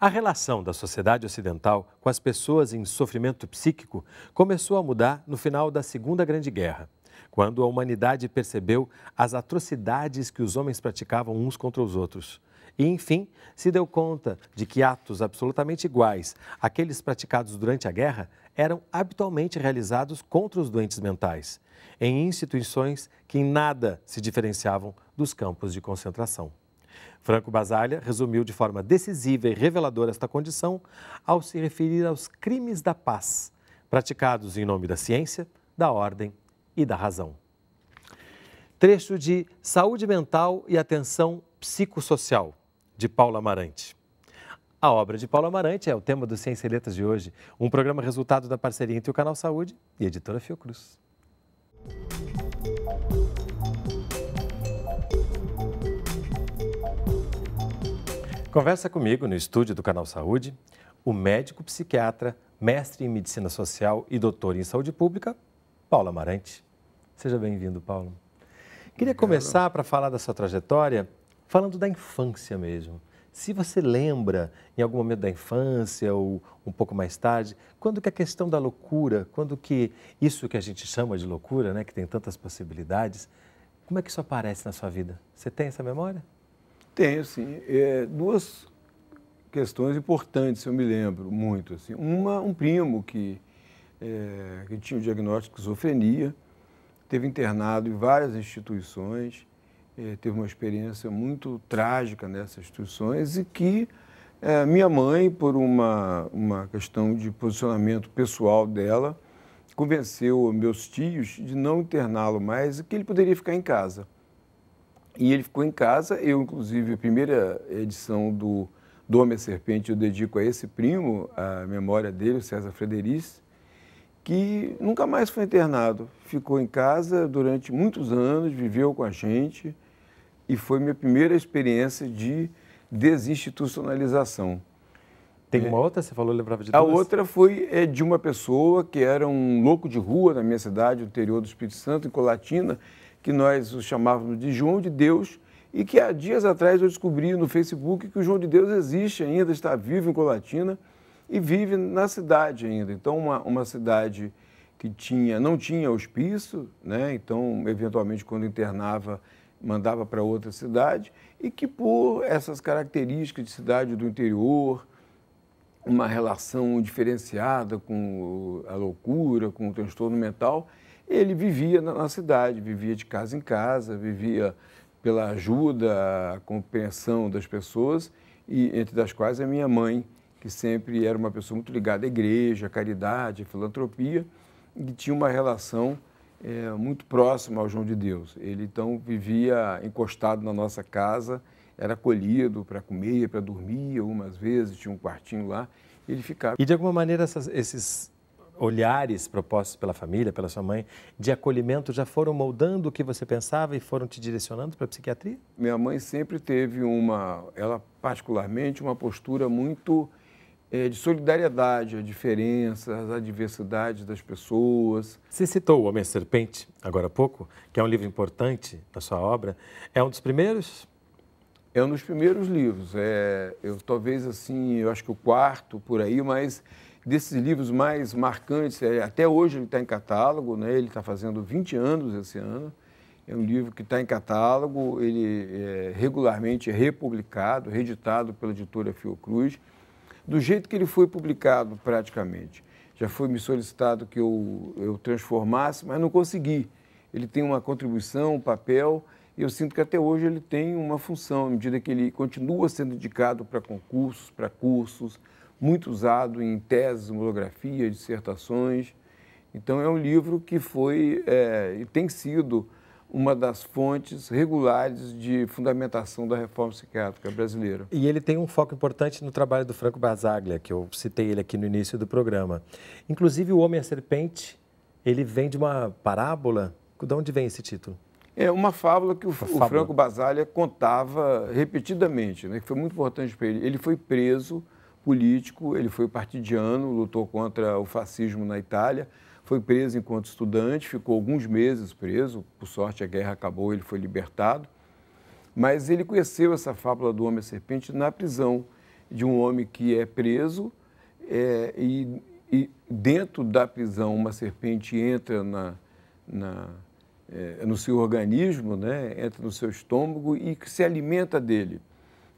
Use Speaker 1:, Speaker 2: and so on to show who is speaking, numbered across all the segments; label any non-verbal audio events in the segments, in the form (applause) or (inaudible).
Speaker 1: A relação da sociedade ocidental com as pessoas em sofrimento psíquico começou a mudar no final da Segunda Grande Guerra, quando a humanidade percebeu as atrocidades que os homens praticavam uns contra os outros. E, enfim, se deu conta de que atos absolutamente iguais àqueles praticados durante a guerra eram habitualmente realizados contra os doentes mentais, em instituições que em nada se diferenciavam dos campos de concentração. Franco Basaglia resumiu de forma decisiva e reveladora esta condição ao se referir aos crimes da paz, praticados em nome da ciência, da ordem e da razão. Trecho de Saúde Mental e Atenção Psicossocial, de Paula Amarante. A obra de Paula Amarante é o tema do Ciência e Letras de hoje, um programa resultado da parceria entre o Canal Saúde e a editora Fiocruz. Conversa comigo no estúdio do Canal Saúde o médico psiquiatra, mestre em medicina social e doutor em saúde pública, Paulo Amarante. Seja bem-vindo, Paulo. Queria começar para falar da sua trajetória falando da infância mesmo. Se você lembra, em algum momento da infância ou um pouco mais tarde, quando que a questão da loucura, quando que isso que a gente chama de loucura, né, que tem tantas possibilidades, como é que isso aparece na sua vida? Você tem essa memória?
Speaker 2: Tenho, sim. É, duas questões importantes, eu me lembro muito. Assim. Uma, um primo que, é, que tinha o diagnóstico de esquizofrenia, teve internado em várias instituições, é, teve uma experiência muito trágica nessas instituições e que é, minha mãe, por uma, uma questão de posicionamento pessoal dela, convenceu meus tios de não interná-lo mais e que ele poderia ficar em casa. E ele ficou em casa. Eu, inclusive, a primeira edição do do Homem Serpente eu dedico a esse primo, a memória dele, o César Frederiz, que nunca mais foi internado. Ficou em casa durante muitos anos, viveu com a gente e foi minha primeira experiência de desinstitucionalização.
Speaker 1: Tem é. uma outra, você falou, lembrava de duas? A outra
Speaker 2: foi é, de uma pessoa que era um louco de rua na minha cidade, no interior do Espírito Santo, em Colatina, que nós o chamávamos de João de Deus, e que há dias atrás eu descobri no Facebook que o João de Deus existe ainda, está vivo em Colatina e vive na cidade ainda. Então, uma, uma cidade que tinha, não tinha hospício, né? então, eventualmente, quando internava, mandava para outra cidade, e que, por essas características de cidade do interior, uma relação diferenciada com a loucura, com o transtorno mental, ele vivia na, cidade, vivia de casa em casa, vivia pela ajuda, a compreensão das pessoas, e entre das quais a minha mãe, que sempre era uma pessoa muito ligada à igreja, à caridade, à filantropia, e tinha uma relação é, muito próxima ao João de Deus. Ele então vivia encostado na nossa casa, era acolhido para comer, para dormir, algumas vezes, tinha um quartinho lá, ele ficava. E de alguma maneira essas,
Speaker 1: esses olhares propostos pela família, pela sua mãe, de acolhimento, já foram moldando o que você pensava e foram te direcionando para a psiquiatria?
Speaker 2: Minha mãe sempre teve uma, ela particularmente, uma postura muito é, de solidariedade à diferenças, às diversidade das pessoas. Você citou O Homem-Serpente, agora há pouco, que é um livro importante da sua obra. É um dos primeiros? É um dos primeiros livros. É, eu talvez assim, eu acho que o quarto por aí, mas desses livros mais marcantes, é, até hoje ele está em catálogo, né? ele está fazendo 20 anos esse ano. É um livro que está em catálogo, ele é regularmente é republicado, reeditado pela editora Fiocruz, do jeito que ele foi publicado praticamente. Já foi me solicitado que eu, eu transformasse, mas não consegui. Ele tem uma contribuição, um papel, e eu sinto que até hoje ele tem uma função, à medida que ele continua sendo indicado para concursos, para cursos, muito usado em teses, monografias, dissertações. Então, é um livro que foi é, e tem sido uma das fontes regulares de fundamentação da reforma psiquiátrica brasileira.
Speaker 1: E ele tem um foco importante no trabalho do Franco Basaglia, que eu citei ele aqui no início do programa. Inclusive, o Homem a Serpente, ele vem de uma parábola. De onde vem esse título?
Speaker 2: É uma fábula que o, fábula. o Franco Basaglia contava repetidamente, né, que foi muito importante para ele. Ele foi preso político, ele foi partidiano, lutou contra o fascismo na Itália, foi preso enquanto estudante, ficou alguns meses preso, por sorte a guerra acabou, ele foi libertado. Mas ele conheceu essa fábula do homem serpente na prisão de um homem que é preso é, e, e, dentro da prisão uma serpente entra na, na, é, no seu organismo, né, entra no seu estômago e se alimenta dele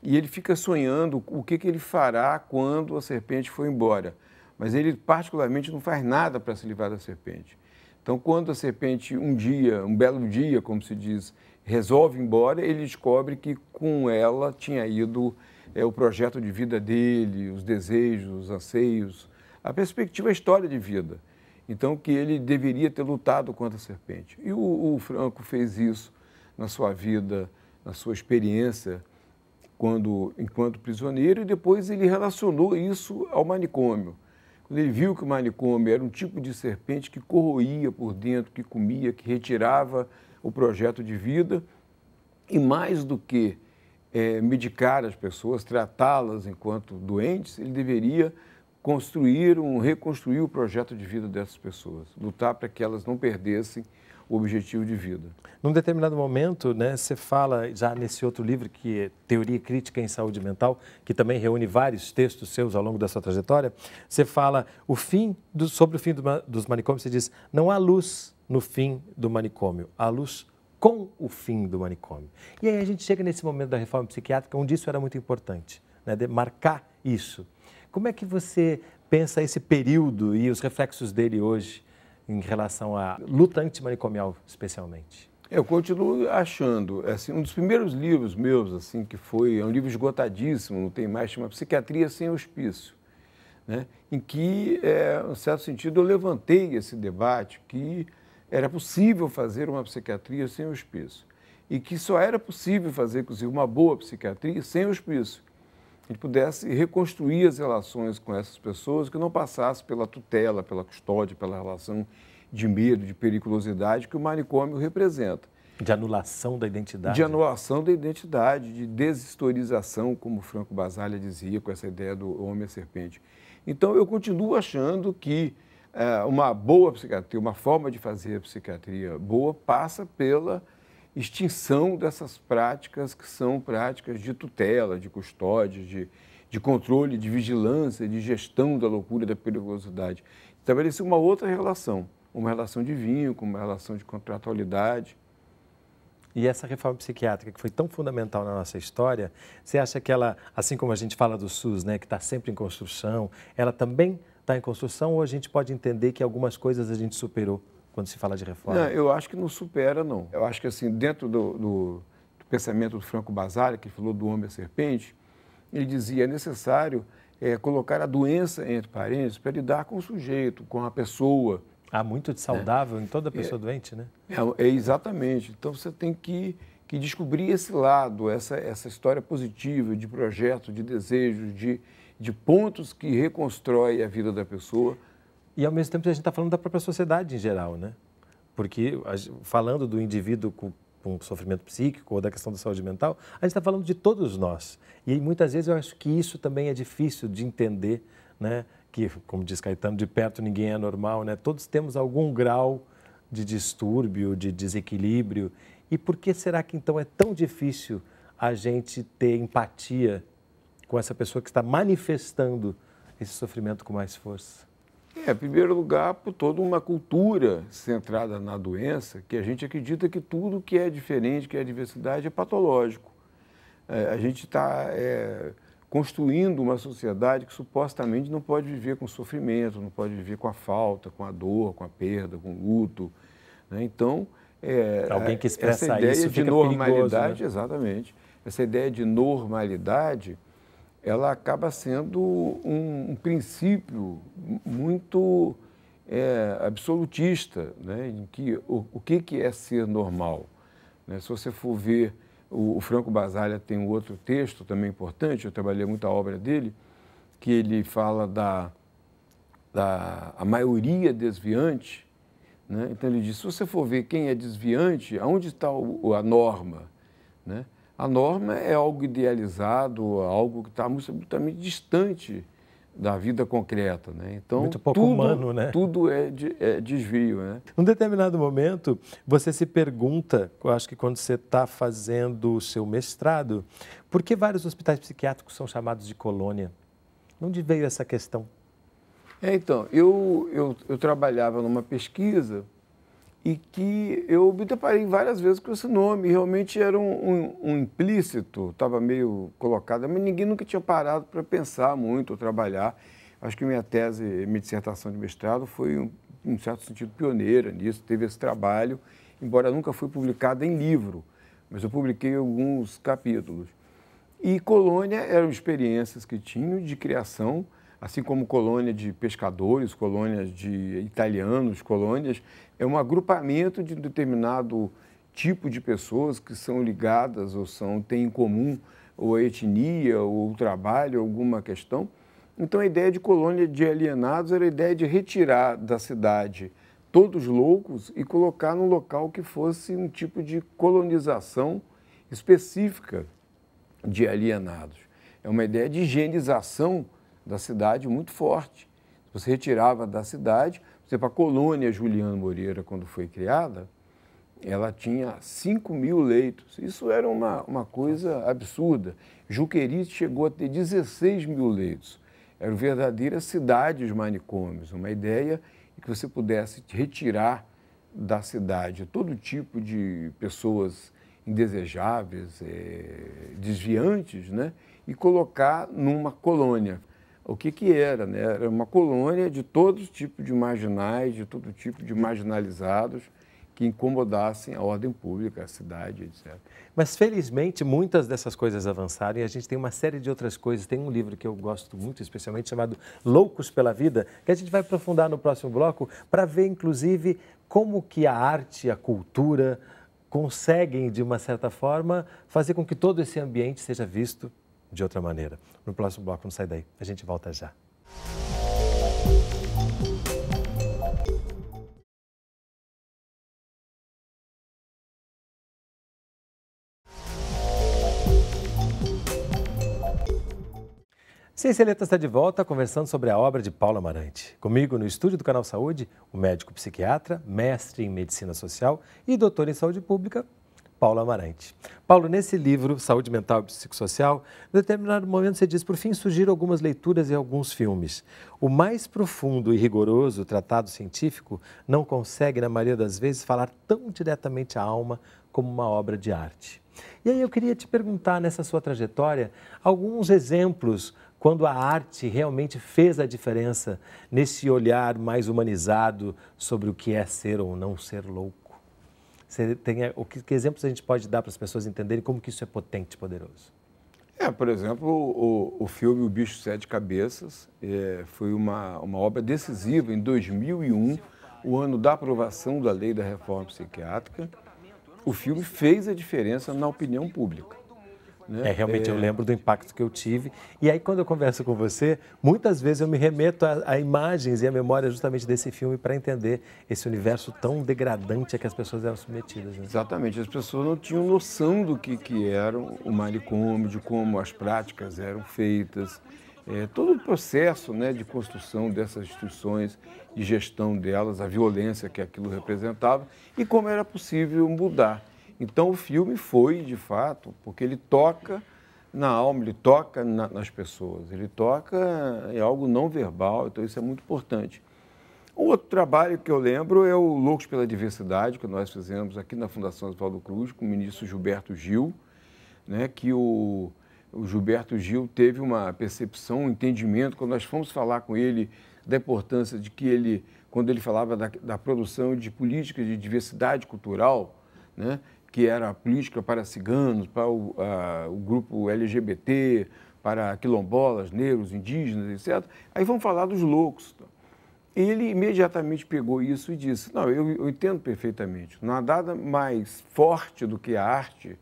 Speaker 2: e ele fica sonhando o que, que ele fará quando a serpente for embora. Mas ele, particularmente, não faz nada para se livrar da serpente. Então, quando a serpente, um dia, um belo dia, como se diz, resolve ir embora, ele descobre que com ela tinha ido é, o projeto de vida dele, os desejos, os anseios, a perspectiva, a história de vida. Então, que ele deveria ter lutado contra a serpente. E o, o Franco fez isso na sua vida, na sua experiência quando, enquanto prisioneiro, e depois ele relacionou isso ao manicômio. Quando ele viu que o manicômio era um tipo de serpente que corroía por dentro, que comia, que retirava o projeto de vida, e mais do que é, medicar as pessoas, tratá-las enquanto doentes, ele deveria construir um, reconstruir o projeto de vida dessas pessoas, lutar para que elas não perdessem o objetivo de vida.
Speaker 1: Num determinado momento, né, você fala já nesse outro livro que é Teoria Crítica em Saúde Mental, que também reúne vários textos seus ao longo da sua trajetória, você fala o fim do, sobre o fim do, dos manicômios, você diz, não há luz no fim do manicômio, há luz com o fim do manicômio. E aí a gente chega nesse momento da reforma psiquiátrica, onde isso era muito importante, né, de marcar isso. Como é que você pensa esse período e os reflexos dele hoje em relação à luta antimanicomial, especialmente?
Speaker 2: Eu continuo achando, é assim, um dos primeiros livros meus, assim, que foi, é um livro esgotadíssimo, não tem mais, chama Psiquiatria Sem Hospício, né? em que, é, em certo sentido, eu levantei esse debate que era possível fazer uma psiquiatria sem hospício e que só era possível fazer, inclusive, uma boa psiquiatria sem hospício gente pudesse reconstruir as relações com essas pessoas, que não passasse pela tutela, pela custódia, pela relação de medo, de periculosidade que o manicômio representa. De anulação da identidade. De anulação da identidade, de deshistorização, como Franco Basaglia dizia, com essa ideia do homem a serpente. Então, eu continuo achando que é, uma boa psiquiatria, uma forma de fazer a psiquiatria boa, passa pela extinção dessas práticas que são práticas de tutela, de custódia, de, de controle, de vigilância, de gestão da loucura e da perigosidade. Estabelecer então, uma outra relação, uma relação de vínculo, uma relação de contratualidade.
Speaker 1: E essa reforma psiquiátrica que foi tão fundamental na nossa história, você acha que ela, assim como a gente fala do SUS, né, que está sempre em construção, ela também está em construção ou a gente pode entender que algumas coisas a gente superou? quando se fala de reforma? Não,
Speaker 2: eu acho que não supera, não. Eu acho que, assim, dentro do, do, do pensamento do Franco Basari, que falou do homem à serpente, ele dizia é necessário é, colocar a doença entre parênteses para lidar com o sujeito, com a pessoa. Há ah, muito de saudável
Speaker 1: né? em toda pessoa é, doente, né?
Speaker 2: É, é, exatamente. Então você tem que, que descobrir esse lado, essa, essa história positiva de projeto, de desejos, de, de pontos que reconstrói a vida da pessoa.
Speaker 1: E ao mesmo tempo a gente está falando da própria sociedade em geral, né? Porque falando do indivíduo com, sofrimento psíquico ou da questão da saúde mental, a gente está falando de todos nós. E muitas vezes eu acho que isso também é difícil de entender, né? Que, como diz Caetano, de perto ninguém é normal, né? Todos temos algum grau de distúrbio, de desequilíbrio. E por que será que então é tão difícil a gente ter empatia com essa pessoa que está manifestando esse sofrimento com mais força?
Speaker 2: É, em primeiro lugar, por toda uma cultura centrada na doença, que a gente acredita que tudo que é diferente, que é diversidade, é patológico. É, a gente está é, construindo uma sociedade que supostamente não pode viver com sofrimento, não pode viver com a falta, com a dor, com a perda, com o luto. Né? Então, é, Alguém que é, expressa essa ideia isso de normalidade, perigoso, né? exatamente, essa ideia de normalidade ela acaba sendo um, um princípio muito é, absolutista, né, em que o, o que, que é ser normal. Né? Se você for ver, o, o Franco Basaglia tem um outro texto também importante, eu trabalhei muito a obra dele, que ele fala da, da a maioria desviante. Né? Então ele diz, se você for ver quem é desviante, aonde está a norma? Né? A norma é algo idealizado, algo que está absolutamente distante da vida concreta, né? Então muito pouco tudo, humano, né? Tudo é, de, é desvio, né?
Speaker 1: Num determinado momento você se pergunta, eu acho que quando você está fazendo o seu mestrado, por que vários hospitais psiquiátricos são chamados de colônia? Onde veio essa questão?
Speaker 2: É, então eu eu, eu trabalhava numa pesquisa e que eu me deparei várias vezes com esse nome. Realmente era um, um, um implícito, estava meio colocado, mas ninguém nunca tinha parado para pensar muito ou trabalhar. Acho que minha tese, minha dissertação de mestrado foi, em um certo sentido, pioneira nisso, teve esse trabalho, embora nunca foi publicada em livro, mas eu publiquei alguns capítulos. E colônia eram experiências que tinham de criação assim como colônia de pescadores, colônias de italianos, colônias, é um agrupamento de determinado tipo de pessoas que são ligadas ou são têm em comum ou a etnia, ou o trabalho, alguma questão. Então a ideia de colônia de alienados era a ideia de retirar da cidade todos loucos e colocar num local que fosse um tipo de colonização específica de alienados. É uma ideia de higienização da cidade muito forte. Você retirava da cidade, por exemplo, a colônia Juliano Moreira, quando foi criada, ela tinha 5 mil leitos. Isso era uma, uma coisa absurda. Juqueri chegou a ter 16 mil leitos. Eram verdadeiras cidades manicômios, uma ideia que você pudesse retirar da cidade todo tipo de pessoas indesejáveis, é, desviantes, né? e colocar numa colônia o que, que era, né? Era uma colônia de todo tipo de marginais, de todo tipo de marginalizados que incomodassem a ordem pública, a cidade, etc. Mas felizmente muitas dessas coisas avançaram e a gente tem uma série de
Speaker 1: outras coisas. Tem um livro que eu gosto muito, especialmente chamado Loucos pela Vida, que a gente vai aprofundar no próximo bloco para ver inclusive como que a arte, a cultura conseguem de uma certa forma fazer com que todo esse ambiente seja visto de outra maneira. No próximo bloco, não sai daí. A gente volta já. Ciência Letra está de volta conversando sobre a obra de Paula Amarante. Comigo no estúdio do Canal Saúde, o médico psiquiatra, mestre em medicina social e doutor em saúde pública, Paulo Amarante. Paulo, nesse livro, Saúde Mental e Psicossocial, em determinado momento você diz, por fim, surgiram algumas leituras e alguns filmes. O mais profundo e rigoroso tratado científico não consegue, na maioria das vezes, falar tão diretamente à alma como uma obra de arte. E aí eu queria te perguntar, nessa sua trajetória, alguns exemplos quando a arte realmente fez a diferença nesse olhar mais humanizado sobre o que é ser ou não ser louco. Você tem, o que, que exemplos a gente pode dar para as pessoas entenderem como que isso é potente e poderoso?
Speaker 2: É, por exemplo, o, o filme O Bicho Sete Cabeças é, foi uma, uma obra decisiva em 2001, o ano da aprovação da lei da reforma psiquiátrica. O filme fez a diferença na opinião pública.
Speaker 1: Né? É, realmente é... eu lembro do impacto que eu tive. E aí, quando eu converso com você, muitas vezes eu me remeto a, a imagens e a memória justamente desse filme para entender esse universo tão degradante a que as pessoas eram submetidas. Né?
Speaker 2: Exatamente, as pessoas não tinham noção do que, que era o manicômio, de como as práticas eram feitas. É, todo o processo né, de construção dessas instituições, de gestão delas, a violência que aquilo representava e como era possível mudar. Então o filme foi, de fato, porque ele toca na alma, ele toca na, nas pessoas, ele toca em algo não verbal, então isso é muito importante. Um outro trabalho que eu lembro é o Loucos pela Diversidade, que nós fizemos aqui na Fundação Oswaldo Cruz com o ministro Gilberto Gil, né, que o, o Gilberto Gil teve uma percepção, um entendimento, quando nós fomos falar com ele da importância de que ele, quando ele falava da, da produção de políticas de diversidade cultural, né, que era política para ciganos, para o, a, o grupo LGBT, para quilombolas, negros, indígenas, etc. Aí vão falar dos loucos. ele imediatamente pegou isso e disse: Não, eu, eu entendo perfeitamente. Não há nada mais forte do que a arte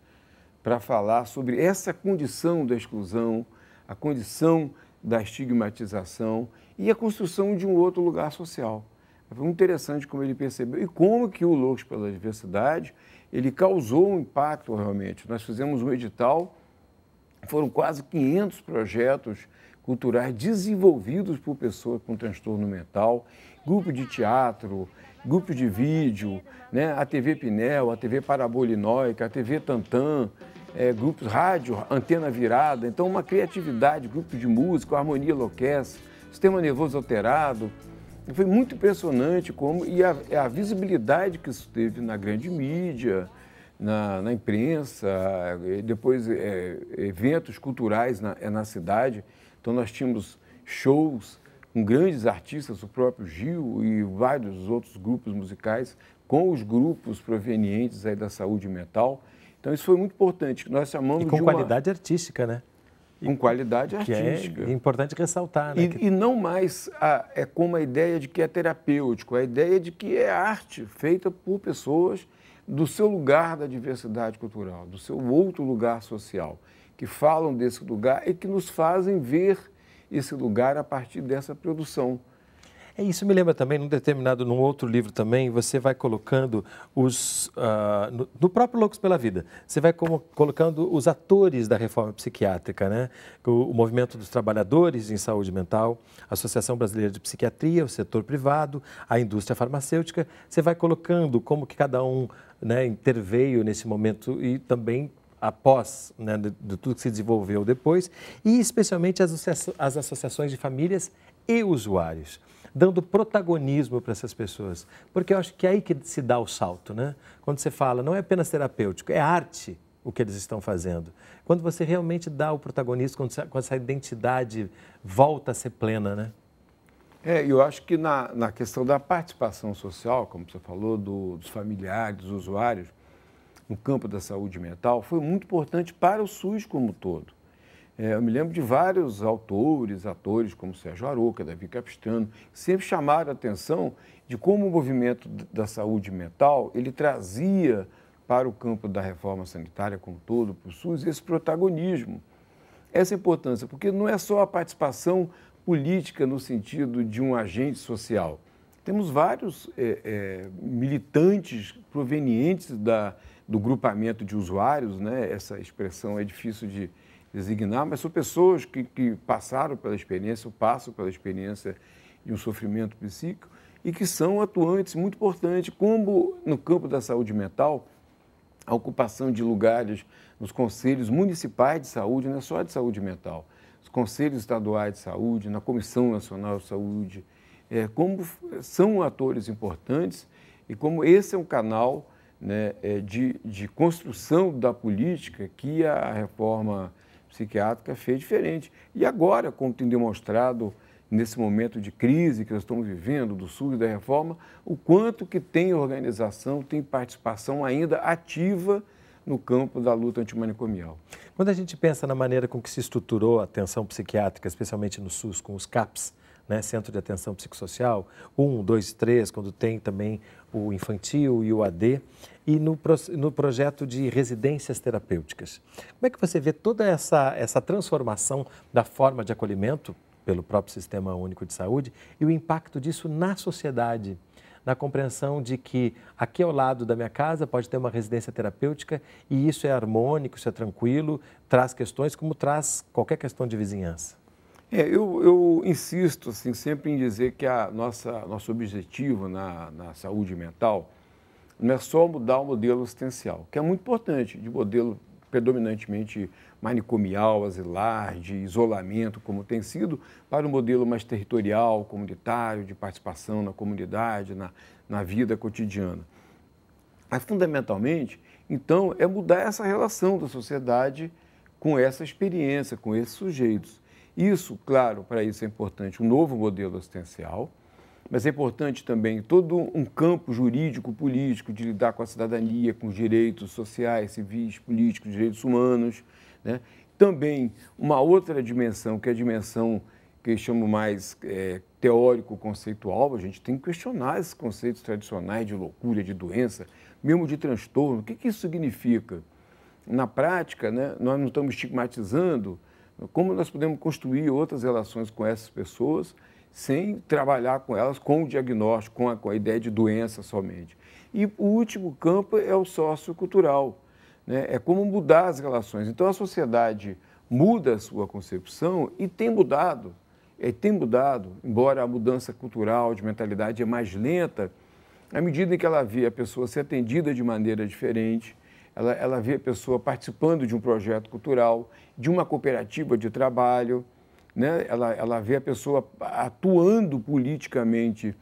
Speaker 2: para falar sobre essa condição da exclusão, a condição da estigmatização e a construção de um outro lugar social. Foi interessante como ele percebeu e como que o Loucos pela Diversidade, ele causou um impacto realmente. Nós fizemos um edital, foram quase 500 projetos culturais desenvolvidos por pessoas com transtorno mental, grupo de teatro, grupo de vídeo, né? a TV Pinel, a TV Parabolinóica, a TV Tantan, é, grupos rádio, antena virada, então uma criatividade, grupo de música, harmonia enlouquece, sistema nervoso alterado, foi muito impressionante como e a, a, visibilidade que isso teve na grande mídia, na, na imprensa, depois é, eventos culturais na, é, na cidade. Então nós tínhamos shows com grandes artistas, o próprio Gil e vários outros grupos musicais, com os grupos provenientes aí da saúde mental. Então isso foi muito importante. Nós chamamos e com de uma... qualidade artística, né? com qualidade é artística.
Speaker 1: É importante ressaltar. Né?
Speaker 2: E, e não mais a, é como a ideia de que é terapêutico, é a ideia de que é arte feita por pessoas do seu lugar da diversidade cultural, do seu outro lugar social, que falam desse lugar e que nos fazem ver esse lugar a partir dessa produção. É isso me lembra também,
Speaker 1: num determinado, num outro livro também, você vai colocando os. Uh, no, no, próprio Loucos pela Vida, você vai como, colocando os atores da reforma psiquiátrica, né? O, o, Movimento dos Trabalhadores em Saúde Mental, a Associação Brasileira de Psiquiatria, o setor privado, a indústria farmacêutica. Você vai colocando como que cada um né, interveio nesse momento e também após né, de, de, tudo que se desenvolveu depois, e especialmente as, as associações de famílias e usuários dando protagonismo para essas pessoas. Porque eu acho que é aí que se dá o salto, né? Quando você fala, não é apenas terapêutico, é arte o que eles estão fazendo. Quando você realmente dá o protagonismo, quando, quando essa identidade volta a ser plena, né?
Speaker 2: É, eu acho que na, na questão da participação social, como você falou, do, dos familiares, dos usuários, no campo da saúde mental, foi muito importante para o SUS como um todo. É, eu me lembro de vários autores, atores, como Sérgio Aroca, Davi Capistrano, sempre chamaram a atenção de como o movimento da saúde mental ele trazia para o campo da reforma sanitária como todo, para o SUS, esse protagonismo, essa importância, porque não é só a participação política no sentido de um agente social. Temos vários é, é, militantes provenientes da, do grupamento de usuários, né? essa expressão é difícil de, designar, mas são pessoas que, que passaram pela experiência, ou passam pela experiência de um sofrimento psíquico e que são atuantes muito importantes, como no campo da saúde mental, a ocupação de lugares nos conselhos municipais de saúde, não é só de saúde mental, os conselhos estaduais de saúde, na Comissão Nacional de Saúde, é, como são atores importantes e como esse é um canal né, é, de, de construção da política que a reforma psiquiátrica fez diferente. E agora, como tem demonstrado nesse momento de crise que nós estamos vivendo, do SUS e da reforma, o quanto que tem organização, tem participação ainda ativa no campo da luta antimanicomial. Quando a gente pensa na maneira com que se estruturou a atenção
Speaker 1: psiquiátrica, especialmente no SUS, com os CAPs, né, Centro de Atenção Psicossocial, 1, 2, 3, quando tem também o infantil e o AD, e no, no projeto de residências terapêuticas. Como é que você vê toda essa, essa transformação da forma de acolhimento pelo próprio Sistema Único de Saúde e o impacto disso na sociedade? na compreensão de que aqui ao lado da minha casa pode ter uma residência terapêutica e isso é harmônico, isso é tranquilo, traz questões como traz qualquer questão de
Speaker 2: vizinhança. É, eu, eu, insisto assim, sempre em dizer que a nossa, nosso objetivo na, na saúde mental não é só mudar o modelo assistencial, que é muito importante, de modelo predominantemente manicomial, asilar, de isolamento, como tem sido, para um modelo mais territorial, comunitário, de participação na comunidade, na, na vida cotidiana. Mas, fundamentalmente, então, é mudar essa relação da sociedade com essa experiência, com esses sujeitos. Isso, claro, para isso é importante um novo modelo assistencial, mas é importante também todo um campo jurídico, político, de lidar com a cidadania, com os direitos sociais, civis, políticos, direitos humanos. Né? Também uma outra dimensão, que é a dimensão que eu chamo mais é, teórico-conceitual, a gente tem que questionar esses conceitos tradicionais de loucura, de doença, mesmo de transtorno. O que, que isso significa? Na prática, né, nós não estamos estigmatizando como nós podemos construir outras relações com essas pessoas sem trabalhar com elas com o diagnóstico, com a, com a ideia de doença somente. E o último campo é o sociocultural, né? é como mudar as relações. Então a sociedade muda a sua concepção e tem mudado, é, tem mudado, embora a mudança cultural de mentalidade é mais lenta, à medida em que ela vê a pessoa ser atendida de maneira diferente, ela, ela vê a pessoa participando de um projeto cultural, de uma cooperativa de trabalho, né? ela, ela vê a pessoa atuando politicamente.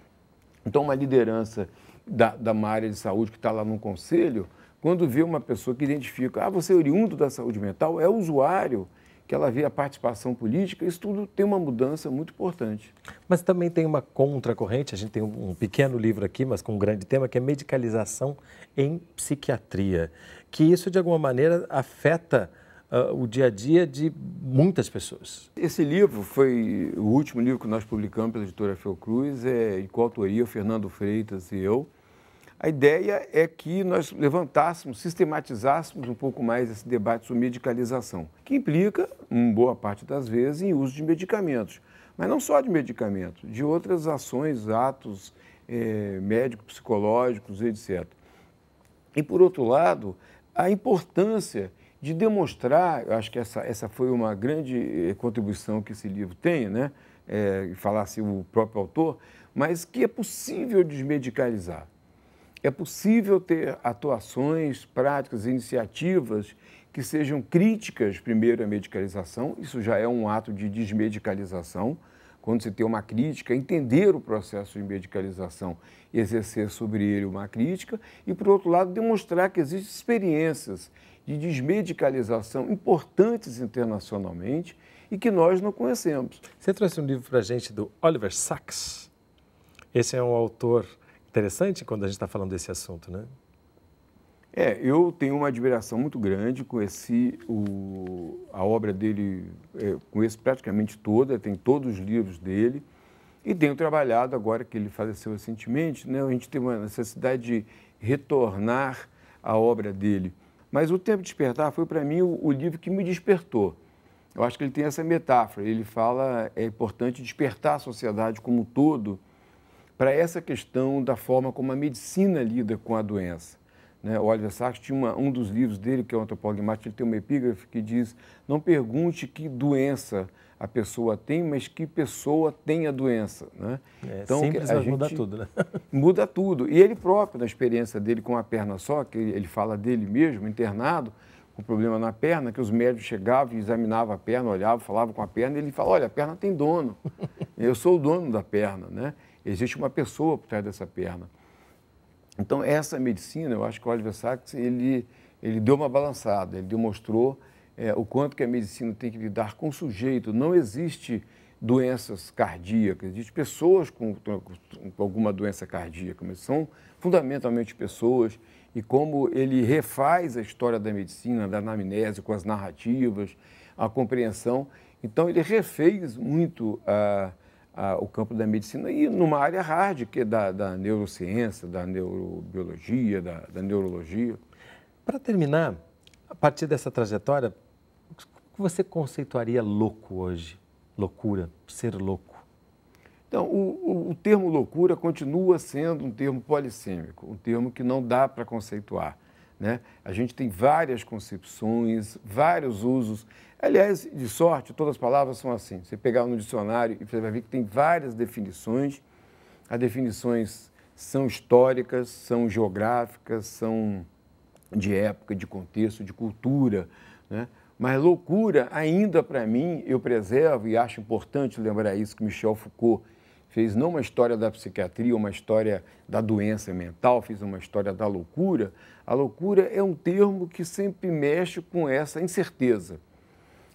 Speaker 2: Então, uma liderança da, da uma área de saúde que está lá no conselho, quando vê uma pessoa que identifica, ah, você é oriundo da saúde mental, é usuário, que ela vê a participação política, isso tudo tem uma mudança muito importante.
Speaker 1: Mas também tem uma contracorrente, a gente tem um pequeno livro aqui, mas com um grande tema, que é medicalização em psiquiatria, que isso de alguma maneira afeta uh, o dia a dia de muitas pessoas.
Speaker 2: Esse livro foi o último livro que nós publicamos pela editora Fiocruz, é, em coautoria, Fernando Freitas e eu, a ideia é que nós levantássemos, sistematizássemos um pouco mais esse debate sobre medicalização, que implica, uma boa parte das vezes, em uso de medicamentos. Mas não só de medicamentos, de outras ações, atos é, psicológicos, psicológicos etc. E, por outro lado, a importância de demonstrar, eu acho que essa, essa foi uma grande eh, contribuição que esse livro tem, né? É, eh, falasse o próprio autor, mas que é possível desmedicalizar é possível ter atuações, práticas, iniciativas que sejam críticas, primeiro, à medicalização, isso já é um ato de desmedicalização, quando se tem uma crítica, entender o processo de medicalização, exercer sobre ele uma crítica, e, por outro lado, demonstrar que existem experiências de desmedicalização importantes internacionalmente e que nós não conhecemos. Você trouxe um livro para a gente do Oliver Sacks. Esse é um
Speaker 1: autor Interessante quando a gente está falando desse assunto, né?
Speaker 2: É, eu tenho uma admiração muito grande, conheci o, a obra dele, é, conheço praticamente toda, é, tem todos os livros dele, e tenho trabalhado agora que ele faleceu recentemente, né, a gente tem uma necessidade de retornar à obra dele. Mas O Tempo de Despertar foi para mim o, o, livro que me despertou. Eu acho que ele tem essa metáfora, ele fala é importante despertar a sociedade como um todo, para essa questão da forma como a medicina lida com a doença. Né? O Oliver Sacks tinha uma, um dos livros dele, que é o Antropogmático, ele tem uma epígrafe que diz não pergunte que doença a pessoa tem, mas que pessoa tem a doença. Né? É, então, simples, a gente muda tudo, né? (laughs) Muda tudo. E ele próprio, na experiência dele com a perna só, que ele fala dele mesmo, internado, com problema na perna, que os médicos chegavam e examinavam a perna, olhavam, falavam com a perna, e ele fala, olha, a perna tem dono, eu sou o dono da perna, né? Existe uma pessoa por trás dessa perna. Então, essa medicina, eu acho que o Oliver Sacks, ele, ele deu uma balançada, ele demonstrou é, o quanto que a medicina tem que lidar com o sujeito. Não existe doenças cardíacas, existe pessoas com, com, alguma doença cardíaca, mas são fundamentalmente pessoas e como ele refaz a história da medicina, da anamnese, com as narrativas, a compreensão. Então, ele refez muito a... Uh, o campo da medicina e numa área hard, que é da, da neurociência, da neurobiologia, da, da neurologia. Para terminar,
Speaker 1: a partir dessa trajetória, o que você conceituaria louco hoje?
Speaker 2: Loucura, ser louco? Então, o, o, o termo loucura continua sendo um termo polissêmico, um termo que não dá para conceituar. Né? A gente tem várias concepções, vários usos. Aliás, de sorte, todas as palavras são assim. Você pegar no dicionário e você vai ver que tem várias definições. As definições são históricas, são geográficas, são de época, de contexto, de cultura. Né? Mas loucura, ainda para mim, eu preservo e acho importante lembrar isso que Michel Foucault fez não uma história da psiquiatria, uma história da doença mental, fez uma história da loucura. A loucura é um termo que sempre mexe com essa incerteza,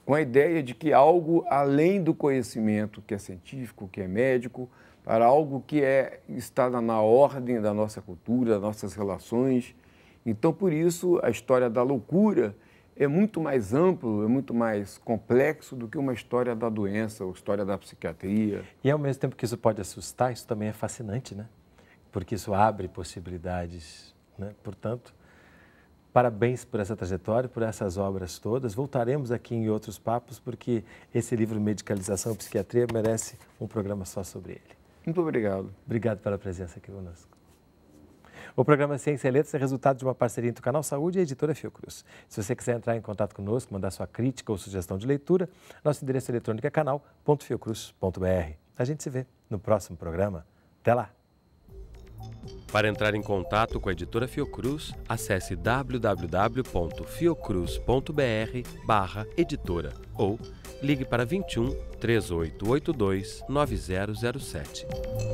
Speaker 2: com a ideia de que algo além do conhecimento que é científico, que é médico, para algo que é está na ordem da nossa cultura, das nossas relações. Então, por isso, a história da loucura é muito mais amplo, é muito mais complexo do que uma história da doença ou história da psiquiatria. E ao mesmo tempo que isso pode assustar, isso também é fascinante, né?
Speaker 1: Porque isso abre possibilidades, né? Portanto, parabéns por essa trajetória, por essas obras todas. Voltaremos aqui em outros papos, porque esse livro Medicalização e Psiquiatria merece um programa só sobre ele. Muito obrigado. Obrigado pela presença aqui conosco. O programa Ciência e Letras é resultado de uma parceria entre o Canal Saúde e a editora Fiocruz. Se você quiser entrar em contato conosco, mandar sua crítica ou sugestão de leitura, nosso endereço eletrônico é canal.fiocruz.br. A gente se vê no próximo programa. Até lá! Para entrar em contato com a editora Fiocruz, acesse www.fiocruz.br barra editora ou ligue para 21 3882 9007.